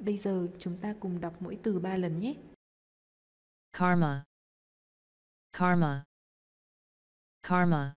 Bây giờ chúng ta cùng đọc mỗi từ ba lần nhé. Karma Karma Karma